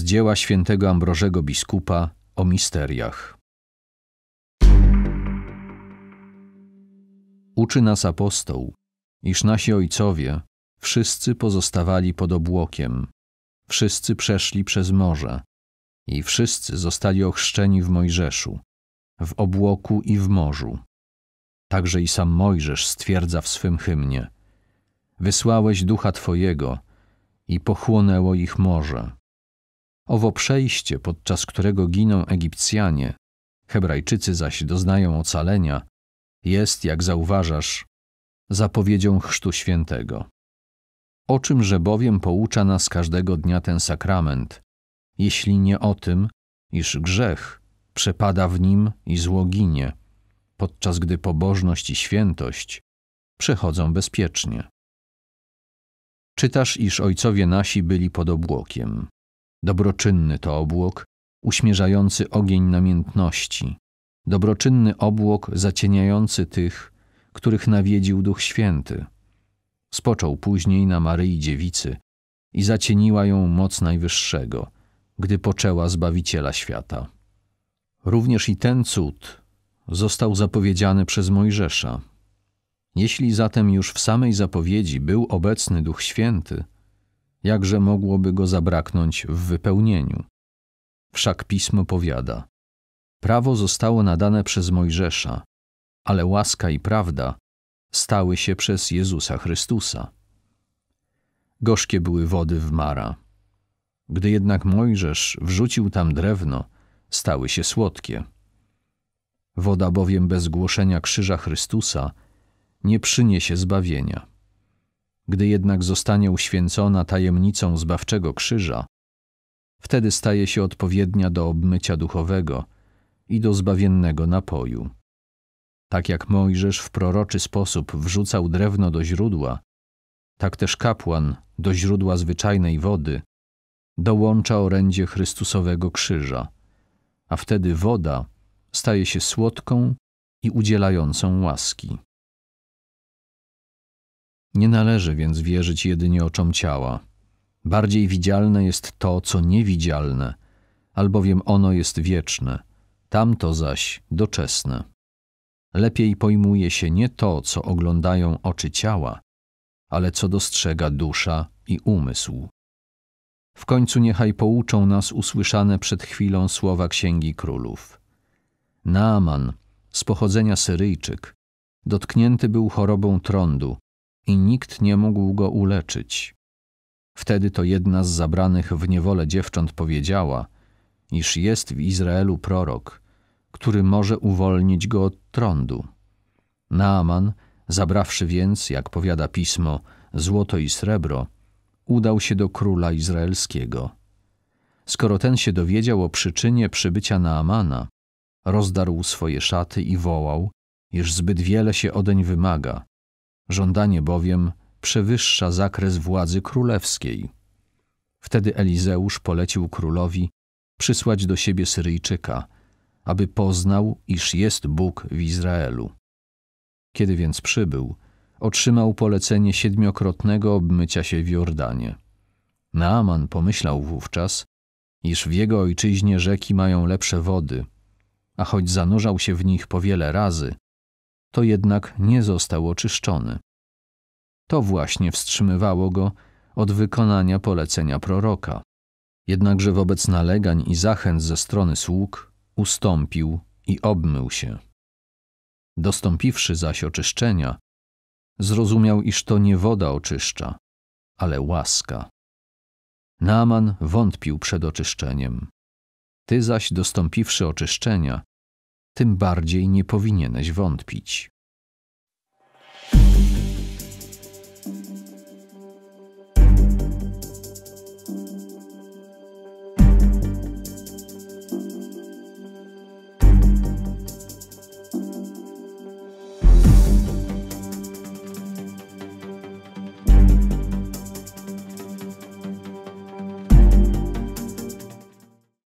z dzieła świętego Ambrożego biskupa o misteriach. Uczy nas apostoł, iż nasi ojcowie wszyscy pozostawali pod obłokiem, wszyscy przeszli przez morze i wszyscy zostali ochrzczeni w Mojżeszu, w obłoku i w morzu. Także i sam Mojżesz stwierdza w swym hymnie: Wysłałeś ducha Twojego i pochłonęło ich morze. Owo przejście, podczas którego giną Egipcjanie, Hebrajczycy zaś doznają ocalenia, jest, jak zauważasz, zapowiedzią Chrztu Świętego. O czymże bowiem poucza nas każdego dnia ten sakrament, jeśli nie o tym, iż grzech przepada w nim i zło ginie, podczas gdy pobożność i świętość przechodzą bezpiecznie. Czytasz, iż ojcowie nasi byli pod obłokiem, Dobroczynny to obłok, uśmierzający ogień namiętności, dobroczynny obłok zacieniający tych, których nawiedził Duch Święty. Spoczął później na Maryi Dziewicy i zacieniła ją moc Najwyższego, gdy poczęła Zbawiciela świata. Również i ten cud został zapowiedziany przez Mojżesza. Jeśli zatem już w samej zapowiedzi był obecny Duch Święty – jakże mogłoby go zabraknąć w wypełnieniu. Wszak pismo powiada: Prawo zostało nadane przez Mojżesza, ale łaska i prawda stały się przez Jezusa Chrystusa. Gorzkie były wody w Mara. Gdy jednak Mojżesz wrzucił tam drewno, stały się słodkie. Woda bowiem bez głoszenia krzyża Chrystusa nie przyniesie zbawienia. Gdy jednak zostanie uświęcona tajemnicą zbawczego krzyża, wtedy staje się odpowiednia do obmycia duchowego i do zbawiennego napoju. Tak jak Mojżesz w proroczy sposób wrzucał drewno do źródła, tak też kapłan do źródła zwyczajnej wody dołącza orędzie Chrystusowego krzyża, a wtedy woda staje się słodką i udzielającą łaski. Nie należy więc wierzyć jedynie oczom ciała. Bardziej widzialne jest to, co niewidzialne, albowiem ono jest wieczne, tamto zaś doczesne. Lepiej pojmuje się nie to, co oglądają oczy ciała, ale co dostrzega dusza i umysł. W końcu niechaj pouczą nas usłyszane przed chwilą słowa Księgi Królów. Naaman, z pochodzenia Syryjczyk, dotknięty był chorobą trądu, i nikt nie mógł go uleczyć. Wtedy to jedna z zabranych w niewolę dziewcząt powiedziała, iż jest w Izraelu prorok, który może uwolnić go od trądu. Naaman, zabrawszy więc, jak powiada pismo, złoto i srebro, udał się do króla izraelskiego. Skoro ten się dowiedział o przyczynie przybycia Naamana, rozdarł swoje szaty i wołał, iż zbyt wiele się odeń wymaga, Żądanie bowiem przewyższa zakres władzy królewskiej. Wtedy Elizeusz polecił królowi przysłać do siebie Syryjczyka, aby poznał, iż jest Bóg w Izraelu. Kiedy więc przybył, otrzymał polecenie siedmiokrotnego obmycia się w Jordanie. Naaman pomyślał wówczas, iż w jego ojczyźnie rzeki mają lepsze wody, a choć zanurzał się w nich po wiele razy, to jednak nie został oczyszczony. To właśnie wstrzymywało go od wykonania polecenia proroka. Jednakże wobec nalegań i zachęt ze strony sług ustąpił i obmył się. Dostąpiwszy zaś oczyszczenia, zrozumiał, iż to nie woda oczyszcza, ale łaska. Naaman wątpił przed oczyszczeniem. Ty zaś, dostąpiwszy oczyszczenia, tym bardziej nie powinieneś wątpić.